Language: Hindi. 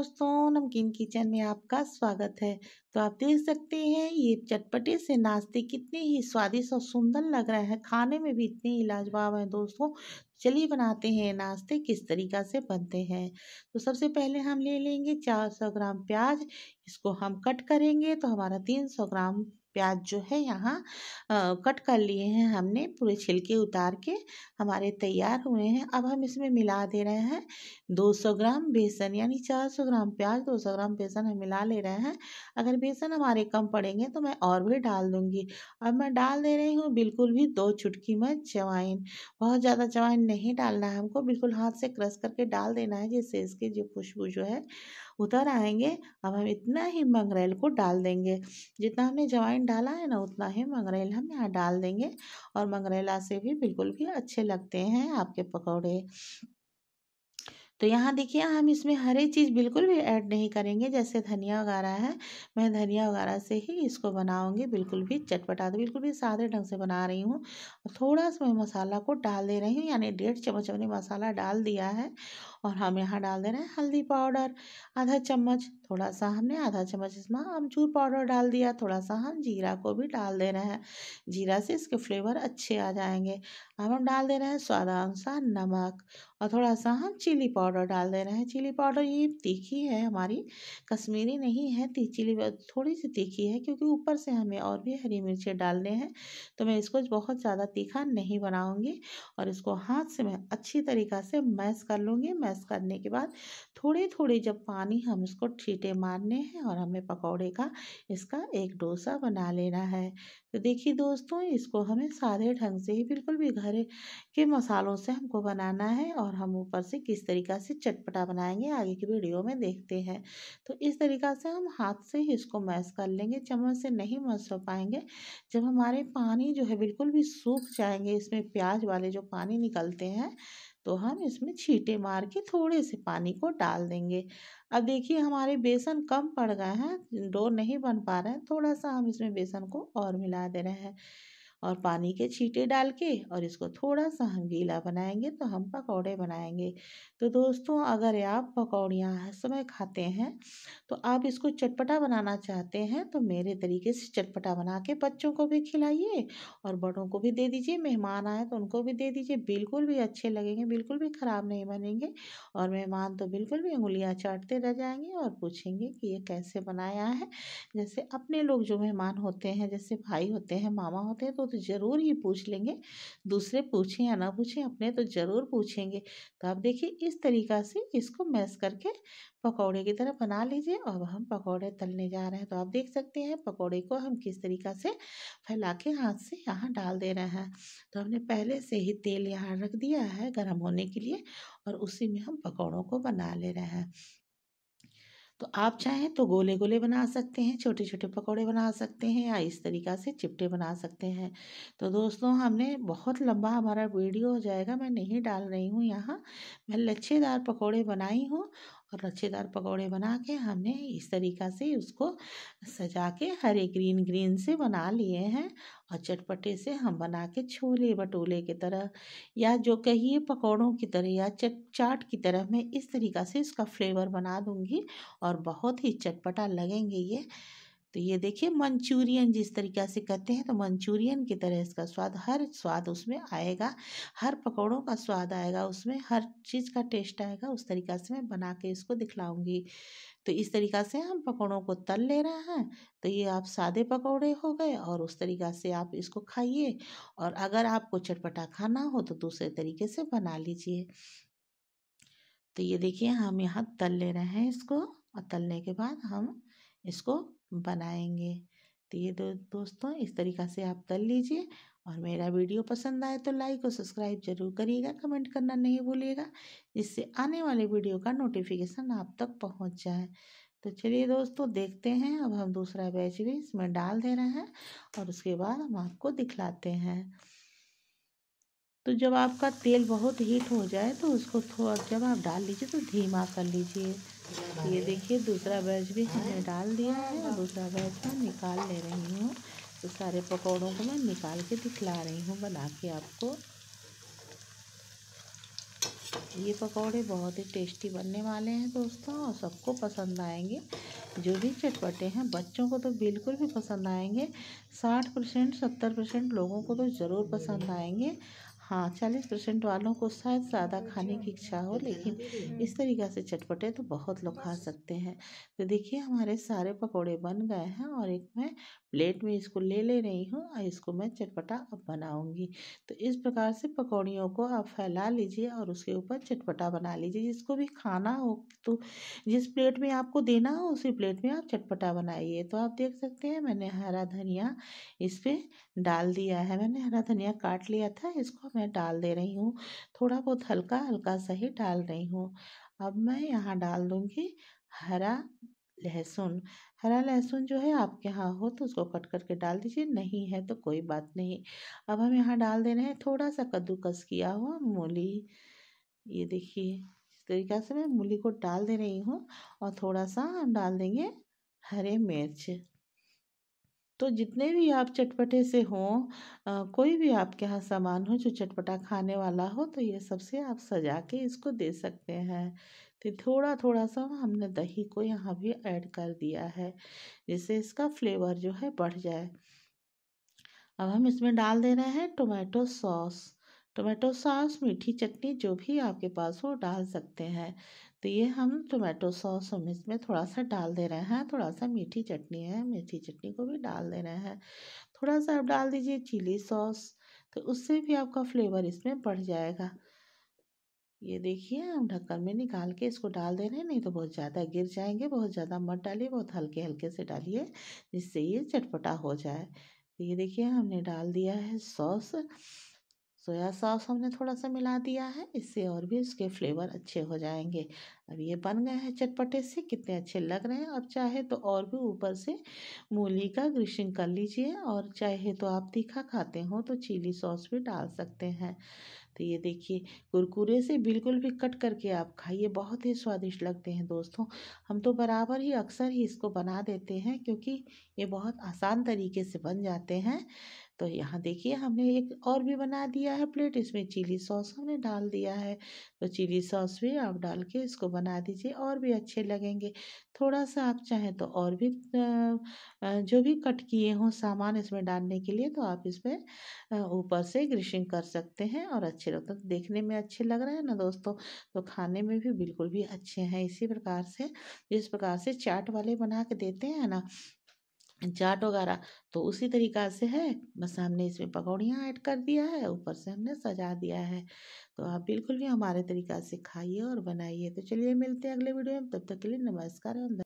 दोस्तों नमकीन किचन में आपका स्वागत है तो आप देख सकते हैं ये चटपटे से नाश्ते कितने ही स्वादिष्ट और सुंदर लग रहा है खाने में भी इतने ही लाजवाब हैं दोस्तों चलिए बनाते हैं नाश्ते किस तरीका से बनते हैं तो सबसे पहले हम ले लेंगे 400 ग्राम प्याज इसको हम कट करेंगे तो हमारा 300 ग्राम प्याज जो है यहाँ कट कर लिए हैं हमने पूरे छिलके उतार के हमारे तैयार हुए हैं अब हम इसमें मिला दे रहे हैं 200 ग्राम बेसन यानी 400 ग्राम प्याज 200 ग्राम बेसन हम मिला ले रहे हैं अगर बेसन हमारे कम पड़ेंगे तो मैं और भी डाल दूँगी अब मैं डाल दे रही हूँ बिल्कुल भी दो चुटकी में जवाइन बहुत ज़्यादा जवाइन नहीं डालना है हमको बिल्कुल हाथ से क्रस करके डाल देना है जिससे इसकी जो खुशबू जो है उतर आएंगे अब हम इतना ही मंगरेल को डाल देंगे जितना हमने जवाइन डाला है ना उतना ही मंगरेल हम यहाँ डाल देंगे और मंगरेला से भी बिल्कुल भी अच्छे लगते हैं आपके पकौड़े तो यहाँ देखिए हम इसमें हर एक चीज़ बिल्कुल भी ऐड नहीं करेंगे जैसे धनिया वगैरह है मैं धनिया वगैरह से ही इसको बनाऊंगी बिल्कुल भी चटपटा तो बिल्कुल भी सादे ढंग से बना रही हूँ थोड़ा सा मैं मसाला को डाल दे रही हूँ यानी डेढ़ चम्मच मैंने मसाला डाल दिया है और हम यहाँ डाल दे रहे हैं हल्दी पाउडर आधा चम्मच थोड़ा सा हमने आधा चम्मच इसमें अमचूर पाउडर डाल दिया थोड़ा सा हम जीरा को भी डाल दे रहे हैं जीरा से इसके फ्लेवर अच्छे आ जाएंगे अब हम डाल दे रहे हैं स्वादानुसार नमक और थोड़ा सा हम चिली पाउडर डाल दे रहे हैं चिली पाउडर ये तीखी है हमारी कश्मीरी नहीं है चिली थोड़ी सी तीखी है क्योंकि ऊपर से हमें और भी हरी मिर्चें डालने हैं तो मैं इसको बहुत ज़्यादा तीखा नहीं बनाऊँगी और इसको हाथ से मैं अच्छी तरीक़ा से मैस कर लूँगी मैं मैश करने के बाद थोड़े थोड़े जब पानी हम इसको छीटे मारने हैं और हमें पकौड़े का इसका एक डोसा बना लेना है तो देखिए दोस्तों इसको हमें सादे ढंग से ही बिल्कुल भी घर के मसालों से हमको बनाना है और हम ऊपर से किस तरीका से चटपटा बनाएंगे आगे की वीडियो में देखते हैं तो इस तरीका से हम हाथ से ही इसको मैश कर लेंगे चम्मच से नहीं मस हो पाएंगे जब हमारे पानी जो है बिल्कुल भी सूख जाएंगे इसमें प्याज वाले जो पानी निकलते हैं तो हम इसमें छींटे मार के थोड़े से पानी को डाल देंगे अब देखिए हमारे बेसन कम पड़ गए हैं डो नहीं बन पा रहे हैं थोड़ा सा हम इसमें बेसन को और मिला दे रहे हैं और पानी के छींटे डाल के और इसको थोड़ा सा हम गीला बनाएंगे तो हम पकौड़े बनाएंगे तो दोस्तों अगर आप पकौड़ियाँ हर समय खाते हैं तो आप इसको चटपटा बनाना चाहते हैं तो मेरे तरीके से चटपटा बना के बच्चों को भी खिलाइए और बड़ों को भी दे दीजिए मेहमान आए तो उनको भी दे दीजिए बिल्कुल भी अच्छे लगेंगे बिल्कुल भी ख़राब नहीं बनेंगे और मेहमान तो बिल्कुल भी उंगलियाँ चाटते रह जाएंगे और पूछेंगे कि ये कैसे बनाया है जैसे अपने लोग जो मेहमान होते हैं जैसे भाई होते हैं मामा होते हैं तो तो ज़रूर ही पूछ लेंगे दूसरे पूछें या ना पूछें अपने तो ज़रूर पूछेंगे तो आप देखिए इस तरीका से इसको मैश करके पकौड़े की तरह बना लीजिए अब हम पकौड़े तलने जा रहे हैं तो आप देख सकते हैं पकौड़े को हम किस तरीका से फैला के हाथ से यहाँ डाल दे रहे हैं तो हमने पहले से ही तेल यहाँ रख दिया है गर्म होने के लिए और उसी में हम पकौड़ों को बना ले रहे हैं तो आप चाहें तो गोले गोले बना सकते हैं छोटे छोटे पकौड़े बना सकते हैं या इस तरीका से चिपटे बना सकते हैं तो दोस्तों हमने बहुत लंबा हमारा वीडियो हो जाएगा मैं नहीं डाल रही हूँ यहाँ मैं लच्छेदार पकौड़े बनाई हूँ और लच्छेदार पकौड़े बना के हमने इस तरीका से उसको सजा के हरे ग्रीन ग्रीन से बना लिए हैं और चटपटे से हम बना के छोले भटूले की तरह या जो कहिए पकौड़ों की तरह या चट चाट की तरह मैं इस तरीका से इसका फ्लेवर बना दूँगी और बहुत ही चटपटा लगेंगे ये तो ये देखिए मंचूरियन जिस तरीक़े से कहते हैं तो मंचूरियन की तरह इसका स्वाद हर स्वाद उसमें आएगा हर पकौड़ों का स्वाद आएगा उसमें हर चीज़ का टेस्ट आएगा उस तरीक़ा से मैं बना के इसको दिखलाऊंगी तो इस तरीक़ा से हम पकौड़ों को तल ले रहे हैं तो ये आप सादे पकौड़े हो गए और उस तरीक़ा से आप इसको खाइए और अगर आपको चटपटा खाना हो तो दूसरे तरीके से बना लीजिए तो ये देखिए हम यहाँ तल ले रहे हैं इसको और तलने के बाद हम इसको बनाएंगे तो ये दो दोस्तों इस तरीक़ा से आप तल लीजिए और मेरा वीडियो पसंद आए तो लाइक और सब्सक्राइब जरूर करिएगा कमेंट करना नहीं भूलिएगा जिससे आने वाले वीडियो का नोटिफिकेशन आप तक पहुंच जाए तो चलिए दोस्तों देखते हैं अब हम दूसरा बैच भी इसमें डाल दे रहे हैं और उसके बाद हम आपको दिखलाते हैं तो जब आपका तेल बहुत हीट हो जाए तो उसको थोड़ा जब आप डाल लीजिए तो धीमा कर लीजिए ये देखिए दूसरा बैच भी हमने डाल दिया है दूसरा बैच मैं निकाल ले रही हूँ तो सारे पकौड़ों को मैं निकाल के दिखला रही हूँ बना के आपको ये पकौड़े बहुत ही टेस्टी बनने वाले हैं दोस्तों और सबको पसंद आएंगे जो भी चटपटे हैं बच्चों को तो बिल्कुल भी पसंद आएंगे साठ परसेंट सत्तर परसेंट लोगों को तो ज़रूर पसंद आएंगे हाँ चालीस परसेंट वालों को शायद ज़्यादा खाने की इच्छा हो लेकिन इस तरीक़े से चटपटे तो बहुत लोग खा सकते हैं तो देखिए हमारे सारे पकौड़े बन गए हैं और एक मैं प्लेट में इसको ले ले रही हूँ और इसको मैं चटपटा अब बनाऊँगी तो इस प्रकार से पकौड़ियों को आप फैला लीजिए और उसके ऊपर चटपटा बना लीजिए जिसको भी खाना हो तो जिस प्लेट में आपको देना हो उसी प्लेट में आप चटपटा बनाइए तो आप देख सकते हैं मैंने हरा धनिया इस पर डाल दिया है मैंने हरा धनिया काट लिया था इसको मैं डाल दे रही हूँ थोड़ा बहुत हल्का हल्का सा ही डाल रही हूँ अब मैं यहाँ डाल दूँगी हरा लहसुन हरा लहसुन जो है आपके यहाँ हो तो उसको कट करके डाल दीजिए नहीं है तो कोई बात नहीं अब हम यहाँ डाल दे रहे हैं थोड़ा सा कद्दूकस किया हुआ मूली ये देखिए इस तरीके से मैं मूली को डाल दे रही हूँ और थोड़ा सा हम डाल देंगे हरे मिर्च तो जितने भी आप चटपटे से हों कोई भी आपके यहाँ सामान हो जो चटपटा खाने वाला हो तो ये सबसे आप सजा के इसको दे सकते हैं तो थोड़ा थोड़ा सा हमने दही को यहाँ भी ऐड कर दिया है जिससे इसका फ्लेवर जो है बढ़ जाए अब हम इसमें डाल दे रहे हैं टोमेटो सॉस टोमेटो सॉस मीठी चटनी जो भी आपके पास हो डाल सकते हैं तो ये हम टोमेटो सॉस हम इसमें थोड़ा सा डाल दे रहे हैं थोड़ा सा मीठी चटनी है मीठी चटनी को भी डाल दे रहे हैं थोड़ा सा आप डाल दीजिए चिली सॉस तो उससे भी आपका फ्लेवर इसमें बढ़ जाएगा ये देखिए हम ढक्कन में निकाल के इसको डाल दे रहे हैं नहीं तो बहुत ज़्यादा गिर जाएंगे बहुत ज़्यादा मत डालिए बहुत हल्के हल्के से डालिए जिससे ये चटपटा हो जाए तो ये देखिए हमने डाल दिया है सॉस सोया सॉस हमने थोड़ा सा मिला दिया है इससे और भी उसके फ्लेवर अच्छे हो जाएंगे अब ये बन गए हैं चटपटे से कितने अच्छे लग रहे हैं और चाहे तो और भी ऊपर से मूली का ग्रीसिंग कर लीजिए और चाहे तो आप तीखा खाते हो तो चिली सॉस भी डाल सकते हैं तो ये देखिए कुरकुरे से बिल्कुल भी कट करके आप खाइए बहुत ही स्वादिष्ट लगते हैं दोस्तों हम तो बराबर ही अक्सर ही इसको बना देते हैं क्योंकि ये बहुत आसान तरीके से बन जाते हैं तो यहाँ देखिए हमने एक और भी बना दिया है प्लेट इसमें चिली सॉस हमने डाल दिया है तो चिली सॉस भी आप डाल के इसको बना दीजिए और भी अच्छे लगेंगे थोड़ा सा आप चाहें तो और भी जो भी कट किए हों सामान इसमें डालने के लिए तो आप इसमें ऊपर से ग्रीसिंग कर सकते हैं और अच्छे लगते तो देखने में अच्छे लग रहे हैं ना दोस्तों तो खाने में भी बिल्कुल भी अच्छे हैं इसी प्रकार से जिस प्रकार से चाट वाले बना के देते हैं ना चाट वगैरह तो उसी तरीक़ा से है बस हमने इसमें पकौड़ियाँ ऐड कर दिया है ऊपर से हमने सजा दिया है तो आप बिल्कुल भी हमारे तरीक़ा से खाइए और बनाइए तो चलिए मिलते हैं अगले वीडियो में तब तक के लिए नमस्कार